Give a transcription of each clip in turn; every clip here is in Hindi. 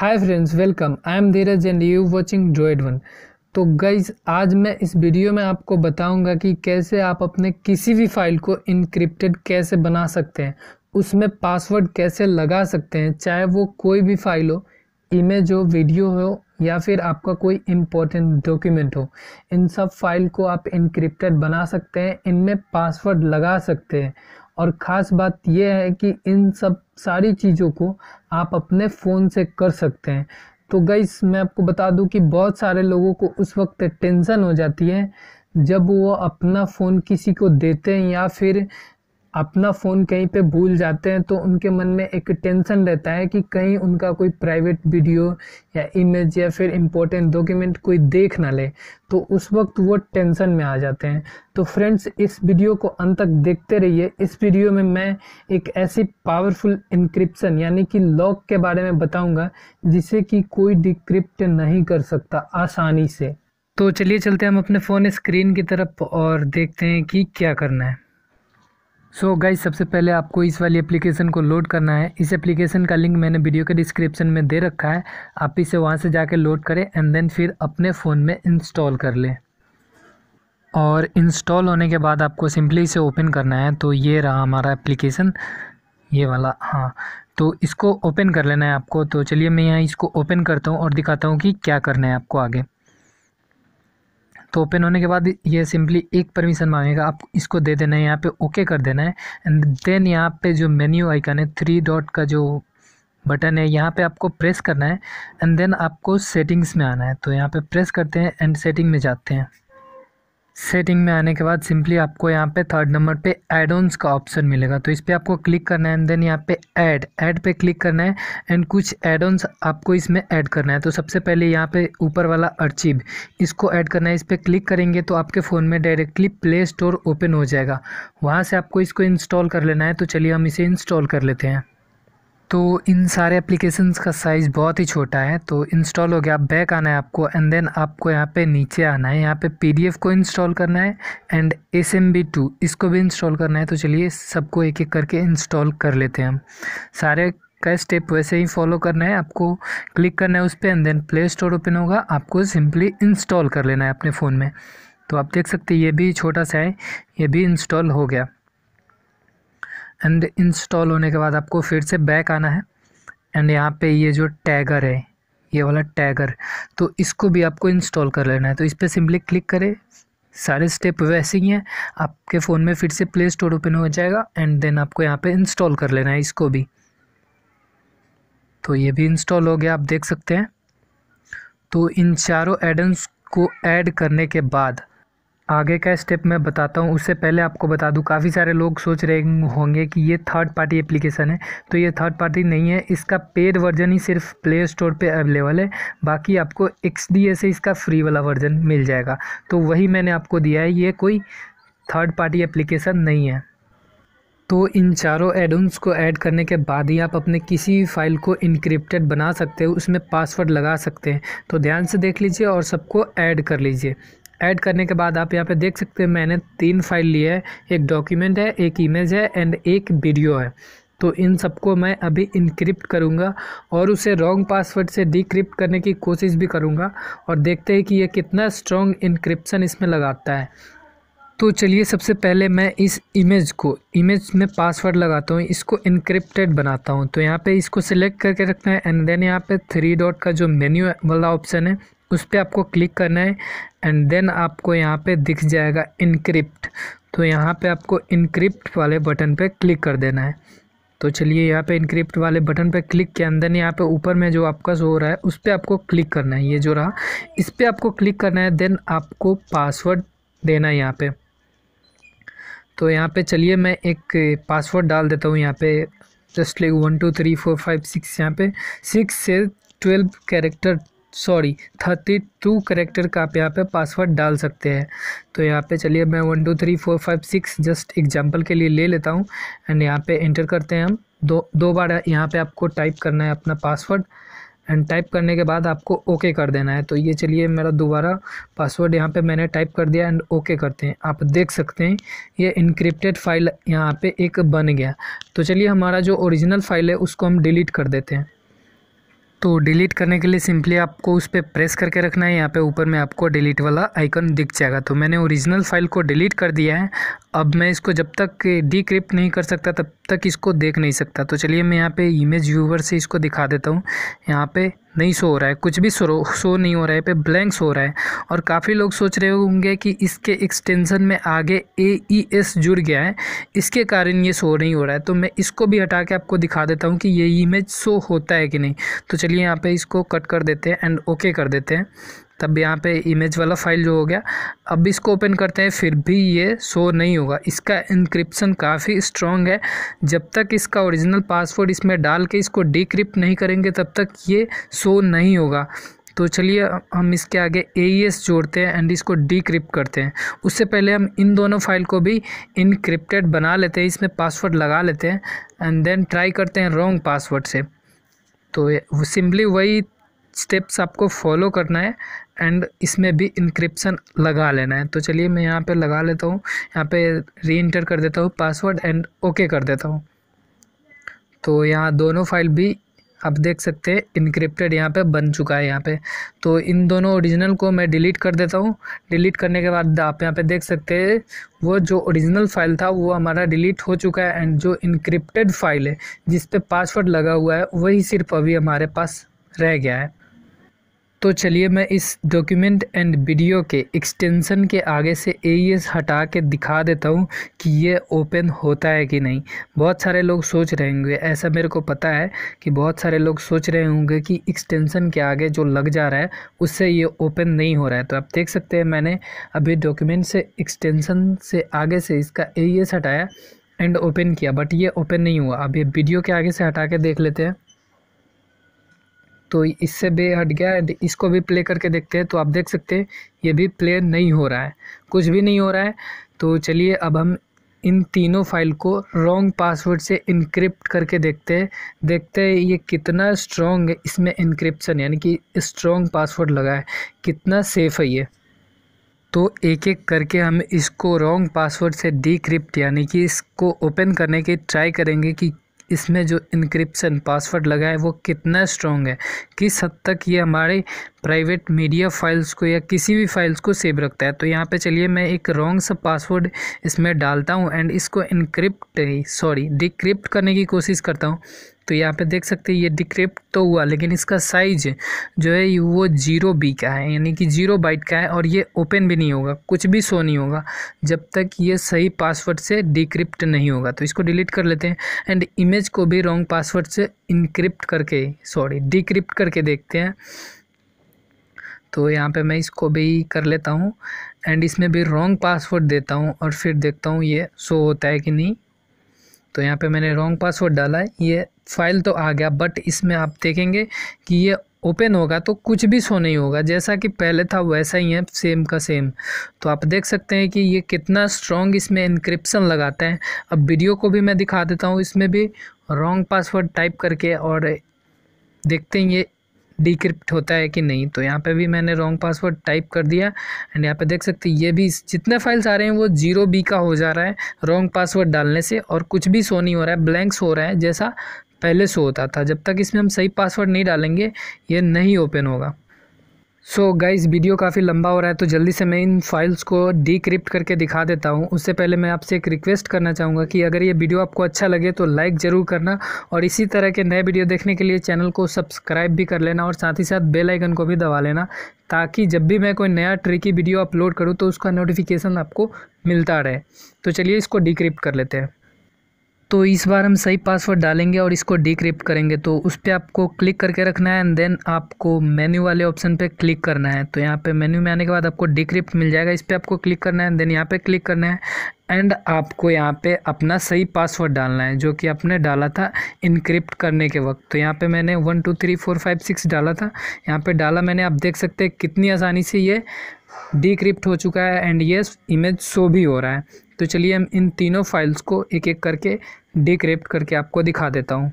hi friends welcome I am Dheeraj and you watching Droid One तो गाइज आज मैं इस वीडियो में आपको बताऊंगा कि कैसे आप अपने किसी भी फाइल को इनक्रिप्टेड कैसे बना सकते हैं उसमें पासवर्ड कैसे लगा सकते हैं चाहे वो कोई भी फाइल हो इमेज हो वीडियो हो या फिर आपका कोई इम्पोर्टेंट डॉक्यूमेंट हो इन सब फाइल को आप इनक्रिप्टेड बना सकते हैं इनमें पासवर्ड लगा सकते हैं और ख़ास बात यह है कि इन सब सारी चीज़ों को आप अपने फ़ोन से कर सकते हैं तो गईस मैं आपको बता दूं कि बहुत सारे लोगों को उस वक्त टेंशन हो जाती है जब वो अपना फ़ोन किसी को देते हैं या फिर अपना फ़ोन कहीं पे भूल जाते हैं तो उनके मन में एक टेंशन रहता है कि कहीं उनका कोई प्राइवेट वीडियो या इमेज या फिर इम्पोर्टेंट डॉक्यूमेंट कोई देख ना ले तो उस वक्त वो टेंशन में आ जाते हैं तो फ्रेंड्स इस वीडियो को अंत तक देखते रहिए इस वीडियो में मैं एक ऐसी पावरफुल इनक्रिप्शन यानी कि लॉक के बारे में बताऊँगा जिसे कि कोई डिक्रिप्ट नहीं कर सकता आसानी से तो चलिए चलते हैं हम अपने फ़ोन स्क्रीन की तरफ और देखते हैं कि क्या करना है सो so गाइज सबसे पहले आपको इस वाली एप्लीकेशन को लोड करना है इस एप्लीकेशन का लिंक मैंने वीडियो के डिस्क्रिप्शन में दे रखा है आप इसे वहाँ से जाके लोड करें एंड देन फिर अपने फ़ोन में इंस्टॉल कर लें और इंस्टॉल होने के बाद आपको सिंपली इसे ओपन करना है तो ये रहा हमारा एप्लीकेशन ये वाला हाँ तो इसको ओपन कर लेना है आपको तो चलिए मैं यहाँ इसको ओपन करता हूँ और दिखाता हूँ कि क्या करना है आपको आगे तो ओपन होने के बाद ये सिंपली एक परमिशन मांगेगा आप इसको दे देना है यहाँ पे ओके कर देना है एंड देन यहाँ पे जो मेन्यू आइकन है थ्री डॉट का जो बटन है यहाँ पे आपको प्रेस करना है एंड देन आपको सेटिंग्स में आना है तो यहाँ पे प्रेस करते हैं एंड सेटिंग में जाते हैं सेटिंग में आने के बाद सिंपली आपको यहाँ पे थर्ड नंबर पे एड ऑन्स का ऑप्शन मिलेगा तो इस पर आपको क्लिक करना है एंड देन यहाँ पे ऐड ऐड पे क्लिक करना है एंड कुछ एड ऑन्स आपको इसमें ऐड करना है तो सबसे पहले यहाँ पे ऊपर वाला अर्चिव इसको ऐड करना है इस पर क्लिक करेंगे तो आपके फ़ोन में डायरेक्टली प्ले स्टोर ओपन हो जाएगा वहाँ से आपको इसको इंस्टॉल कर लेना है तो चलिए हम इसे इंस्टॉल कर लेते हैं तो इन सारे एप्लीकेशंस का साइज़ बहुत ही छोटा है तो इंस्टॉल हो गया बैक आना है आपको एंड देन आपको यहाँ पे नीचे आना है यहाँ पे पीडीएफ को इंस्टॉल करना है and S M B two इसको भी इंस्टॉल करना है तो चलिए सबको एक एक करके इंस्टॉल कर लेते हैं हम सारे का स्टेप वैसे ही फॉलो करना है आपको क्लिक करना है उस पर and then play store open होगा आपको सिंपली इंस्टॉल कर लेना है अपने फ़ोन में तो आप देख सकते हैं ये भी छोटा सा है ये भी इंस्टॉल हो गया एंड इंस्टॉल होने के बाद आपको फिर से बैक आना है एंड यहाँ पे ये जो टैगर है ये वाला टैगर तो इसको भी आपको इंस्टॉल कर लेना है तो इस पर सिंपली क्लिक करें सारे स्टेप वैसे ही हैं आपके फ़ोन में फिर से प्ले स्टोर ओपन हो जाएगा एंड देन आपको यहाँ पे इंस्टॉल कर लेना है इसको भी तो ये भी इंस्टॉल हो गया आप देख सकते हैं तो इन चारों एडन्स को ऐड करने के बाद आगे का स्टेप मैं बताता हूँ उससे पहले आपको बता दूँ काफ़ी सारे लोग सोच रहे होंगे कि ये थर्ड पार्टी एप्लीकेशन है तो ये थर्ड पार्टी नहीं है इसका पेड वर्जन ही सिर्फ प्ले स्टोर पे अवेलेबल है बाकी आपको एक्स से इसका फ्री वाला वर्जन मिल जाएगा तो वही मैंने आपको दिया है ये कोई थर्ड पार्टी एप्लीकेशन नहीं है तो इन चारों एडोन्स को ऐड करने के बाद ही आप अपने किसी फाइल को इनक्रिप्टेड बना सकते हो उसमें पासवर्ड लगा सकते हैं तो ध्यान से देख लीजिए और सबको ऐड कर लीजिए ऐड करने के बाद आप यहाँ पे देख सकते हैं मैंने तीन फाइल ली है एक डॉक्यूमेंट है एक इमेज है एंड एक वीडियो है तो इन सबको मैं अभी इनक्रिप्ट करूँगा और उसे रॉन्ग पासवर्ड से डिक्रिप्ट करने की कोशिश भी करूँगा और देखते हैं कि यह कितना स्ट्रॉन्ग इनक्रिप्सन इसमें लगाता है तो चलिए सबसे पहले मैं इस इमेज को इमेज में पासवर्ड लगाता हूँ इसको इनक्रिप्टेड बनाता हूँ तो यहाँ पे इसको सिलेक्ट करके रखना है एंड देन यहाँ पे थ्री डॉट का जो मेन्यू वाला ऑप्शन है उस पर आपको क्लिक करना है एंड देन आपको यहाँ पे दिख जाएगा इनक्रिप्ट तो यहाँ पे आपको इनक्रिप्ट वाले बटन पे क्लिक कर देना है तो चलिए यहाँ पे इनक्रिप्ट वाले बटन पे क्लिक के अंदर यहाँ पे ऊपर में जो आपका शो हो रहा है उस पर आपको क्लिक करना है ये जो रहा इस पर आपको क्लिक करना है देन आपको पासवर्ड देना है यहाँ पर तो यहाँ पर चलिए मैं एक पासवर्ड डाल देता हूँ यहाँ पर just like one two three four five six यहाँ पे सिक्स से twelve character sorry thirty two character का आप यहाँ पे पासवर्ड डाल सकते हैं तो यहाँ पे चलिए मैं one two three four five six just example के लिए ले लेता हूँ एंड यहाँ पे इंटर करते हैं हम दो दो बार यहाँ पे आपको टाइप करना है अपना पासवर्ड एंड टाइप करने के बाद आपको ओके कर देना है तो ये चलिए मेरा दोबारा पासवर्ड यहाँ पे मैंने टाइप कर दिया एंड ओके करते हैं आप देख सकते हैं ये इनक्रिप्टेड फाइल यहाँ पे एक बन गया तो चलिए हमारा जो ओरिजिनल फाइल है उसको हम डिलीट कर देते हैं तो डिलीट करने के लिए सिंपली आपको उस पर प्रेस करके रखना है यहाँ पे ऊपर में आपको डिलीट वाला आइकन दिख जाएगा तो मैंने ओरिजिनल फाइल को डिलीट कर दिया है अब मैं इसको जब तक डिक्रिप्ट नहीं कर सकता तब तक इसको देख नहीं सकता तो चलिए मैं यहाँ पे इमेज व्यूवर से इसको दिखा देता हूँ यहाँ पे नहीं सो हो रहा है कुछ भी शो शो नहीं हो रहा है पे ब्लैंक हो रहा है और काफ़ी लोग सोच रहे होंगे कि इसके एक्सटेंशन में आगे ए ई एस जुड़ गया है इसके कारण ये शो नहीं हो रहा है तो मैं इसको भी हटा के आपको दिखा देता हूँ कि ये इमेज शो होता है कि नहीं तो चलिए यहाँ पे इसको कट कर देते हैं एंड ओके कर देते हैं तब यहाँ पे इमेज वाला फाइल जो हो गया अब इसको ओपन करते हैं फिर भी ये शो नहीं होगा इसका इंक्रिप्शन काफ़ी स्ट्रॉन्ग है जब तक इसका ओरिजिनल पासवर्ड इसमें डाल के इसको डिक्रिप्ट नहीं करेंगे तब तक ये शो नहीं होगा तो चलिए हम इसके आगे ए e जोड़ते हैं एंड इसको डिक्रिप्ट करते हैं उससे पहले हम इन दोनों फाइल को भी इनक्रिप्टेड बना लेते हैं इसमें पासवर्ड लगा लेते हैं एंड देन ट्राई करते हैं रॉन्ग पासवर्ड से तो सिंपली वही स्टेप्स आपको फॉलो करना है एंड इसमें भी इंक्रिप्शन लगा लेना है तो चलिए मैं यहाँ पे लगा लेता हूँ यहाँ पे री इंटर कर देता हूँ पासवर्ड एंड ओके कर देता हूँ तो यहाँ दोनों फाइल भी आप देख सकते हैं इनक्रिप्टेड यहाँ पे बन चुका है यहाँ पे तो इन दोनों ओरिजिनल को मैं डिलीट कर देता हूँ डिलीट करने के बाद आप यहाँ पे देख सकते हैं वो जो ओरिजिनल फाइल था वो हमारा डिलीट हो चुका है एंड जो इनक्रिप्टेड फाइल है जिस पे पासवर्ड लगा हुआ है वही सिर्फ अभी हमारे पास रह गया है तो चलिए मैं इस डॉक्यूमेंट एंड वीडियो के एक्सटेंसन के आगे से ए हटा के दिखा देता हूँ कि ये ओपन होता है कि नहीं बहुत सारे लोग सोच रहे होंगे ऐसा मेरे को पता है कि बहुत सारे लोग सोच रहे होंगे कि एक्सटेंसन के आगे जो लग जा रहा है उससे ये ओपन नहीं हो रहा है तो आप देख सकते हैं मैंने अभी डॉक्यूमेंट से एक्सटेंसन से आगे से इसका ए हटाया एंड ओपन किया बट ये ओपन नहीं हुआ अभी वीडियो के आगे से हटा के देख लेते हैं तो इससे बे हट गया एंड इसको भी प्ले करके देखते हैं तो आप देख सकते हैं ये भी प्ले नहीं हो रहा है कुछ भी नहीं हो रहा है तो चलिए अब हम इन तीनों फाइल को रॉन्ग पासवर्ड से इनक्रिप्ट करके देखते हैं देखते हैं ये कितना स्ट्रॉन्ग है इसमें इनक्रिप्शन यानी कि स्ट्रॉन्ग पासवर्ड लगा है कितना सेफ़ है ये तो एक एक करके हम इसको रॉन्ग पासवर्ड से डिक्रिप्ट यानी कि इसको ओपन करने की ट्राई करेंगे कि इसमें जो इनक्रिप्सन पासवर्ड लगा है वो कितना स्ट्रॉन्ग है किस हद तक ये हमारे प्राइवेट मीडिया फाइल्स को या किसी भी फाइल्स को सेव रखता है तो यहाँ पे चलिए मैं एक रॉन्ग सा पासवर्ड इसमें डालता हूँ एंड इसको इनक्रिप्ट सॉरी डिक्रिप्ट करने की कोशिश करता हूँ तो यहाँ पे देख सकते हैं ये डिक्रिप्ट तो हुआ लेकिन इसका साइज जो है वो जीरो बी का है यानी कि जीरो बाइट का है और ये ओपन भी नहीं होगा कुछ भी शो नहीं होगा जब तक ये सही पासवर्ड से डिक्रिप्ट नहीं होगा तो इसको डिलीट कर लेते हैं एंड इमेज को भी रॉन्ग पासवर्ड से इनक्रिप्ट करके सॉरी डिक्रिप्ट करके देखते हैं तो यहाँ पर मैं इसको भी कर लेता हूँ एंड इसमें भी रॉन्ग पासवर्ड देता हूँ और फिर देखता हूँ ये शो होता है कि नहीं तो यहाँ पे मैंने रॉन्ग पासवर्ड डाला है ये फाइल तो आ गया बट इसमें आप देखेंगे कि ये ओपन होगा तो कुछ भी शो नहीं होगा जैसा कि पहले था वैसा ही है सेम का सेम तो आप देख सकते हैं कि ये कितना स्ट्रॉन्ग इसमें इंक्रिप्शन लगाते हैं अब वीडियो को भी मैं दिखा देता हूँ इसमें भी रॉन्ग पासवर्ड टाइप करके और देखते हैं ये डिक्रिप्ट होता है कि नहीं तो यहाँ पे भी मैंने रॉन्ग पासवर्ड टाइप कर दिया एंड यहाँ पे देख सकते हैं ये भी जितने फाइल्स आ रहे हैं वो जीरो बी का हो जा रहा है रॉन्ग पासवर्ड डालने से और कुछ भी सो नहीं हो रहा है ब्लैंक्स हो रहा है जैसा पहले शो होता था जब तक इसमें हम सही पासवर्ड नहीं डालेंगे ये नहीं ओपन होगा सो so गाइज़ वीडियो काफ़ी लंबा हो रहा है तो जल्दी से मैं इन फाइल्स को डिक्रिप्ट करके दिखा देता हूँ उससे पहले मैं आपसे एक रिक्वेस्ट करना चाहूँगा कि अगर ये वीडियो आपको अच्छा लगे तो लाइक ज़रूर करना और इसी तरह के नए वीडियो देखने के लिए चैनल को सब्सक्राइब भी कर लेना और साथ ही साथ बेल आइकन को भी दबा लेना ताकि जब भी मैं कोई नया ट्रिकी वीडियो अपलोड करूँ तो उसका नोटिफिकेशन आपको मिलता रहे तो चलिए इसको डिक्रिप्ट कर लेते हैं तो इस बार हम सही पासवर्ड डालेंगे और इसको डिक्रिप्ट करेंगे तो उस पर आपको क्लिक करके रखना है एंड देन आपको मेन्यू वाले ऑप्शन पे क्लिक करना है तो यहाँ पे मेन्यू में आने के बाद आपको डिक्रिप्ट मिल जाएगा इस पर आपको क्लिक करना है एंड देन यहाँ पे क्लिक करना है एंड आपको यहाँ पे अपना सही पासवर्ड डालना है जो कि आपने डाला था इनक्रिप्ट करने के वक्त तो यहाँ पे मैंने one two three four five six डाला था यहाँ पे डाला मैंने आप देख सकते हैं कितनी आसानी से ये डिक्रिप्ट हो चुका है एंड ये इमेज शो भी हो रहा है तो चलिए हम इन तीनों फाइल्स को एक एक करके डिक्रिप्ट करके आपको दिखा देता हूँ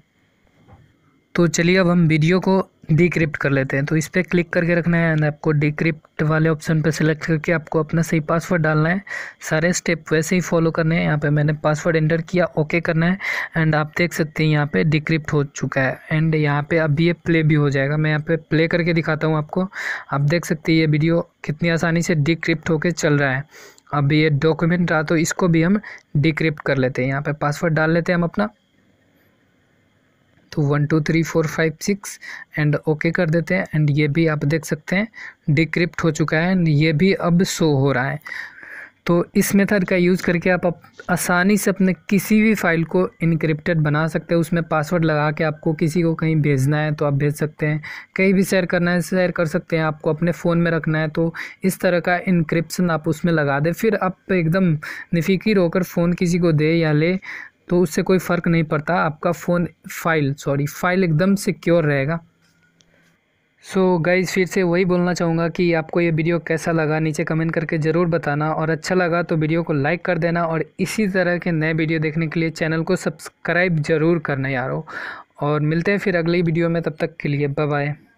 तो चलिए अब हम वीडियो को डिक्रिप्ट कर लेते हैं तो इस पर क्लिक करके रखना है एंड आपको डिक्रिप्ट वाले ऑप्शन पर सिलेक्ट करके आपको अपना सही पासवर्ड डालना है सारे स्टेप वैसे ही फॉलो करने हैं यहाँ पे मैंने पासवर्ड एंटर किया ओके करना है एंड आप देख सकते हैं यहाँ पे डिक्रिप्ट हो चुका है एंड यहाँ पे अभी ये प्ले भी हो जाएगा मैं यहाँ पर प्ले करके दिखाता हूँ आपको आप देख सकते हैं ये वीडियो कितनी आसानी से डिक्रिप्ट होकर चल रहा है अब ये डॉक्यूमेंट रहा तो इसको भी हम डिक्रिप्ट कर लेते हैं यहाँ पे पासवर्ड डाल लेते हैं हम अपना तो one two three four five six and okay कर देते हैं एंड ये भी आप देख सकते हैं डिक्रिप्ट हो चुका है एंड ये भी अब शो हो रहा है तो इस मेथड का यूज़ करके आप आसानी से अपने किसी भी फाइल को इनक्रिप्टेड बना सकते हैं उसमें पासवर्ड लगा के आपको किसी को कहीं भेजना है तो आप भेज सकते हैं कहीं भी शेयर करना है शेयर कर सकते हैं आपको अपने फ़ोन में रखना है तो इस तरह का इनक्रिप्शन आप उसमें लगा दें फिर आप एकदम निफिकिर होकर फ़ोन किसी को दे या ले तो उससे कोई फ़र्क नहीं पड़ता आपका फ़ोन फाइल सॉरी फाइल एकदम सिक्योर रहेगा सो so गाइज़ फिर से वही बोलना चाहूँगा कि आपको ये वीडियो कैसा लगा नीचे कमेंट करके ज़रूर बताना और अच्छा लगा तो वीडियो को लाइक कर देना और इसी तरह के नए वीडियो देखने के लिए चैनल को सब्सक्राइब ज़रूर करना यारो और मिलते हैं फिर अगली वीडियो में तब तक के लिए बाय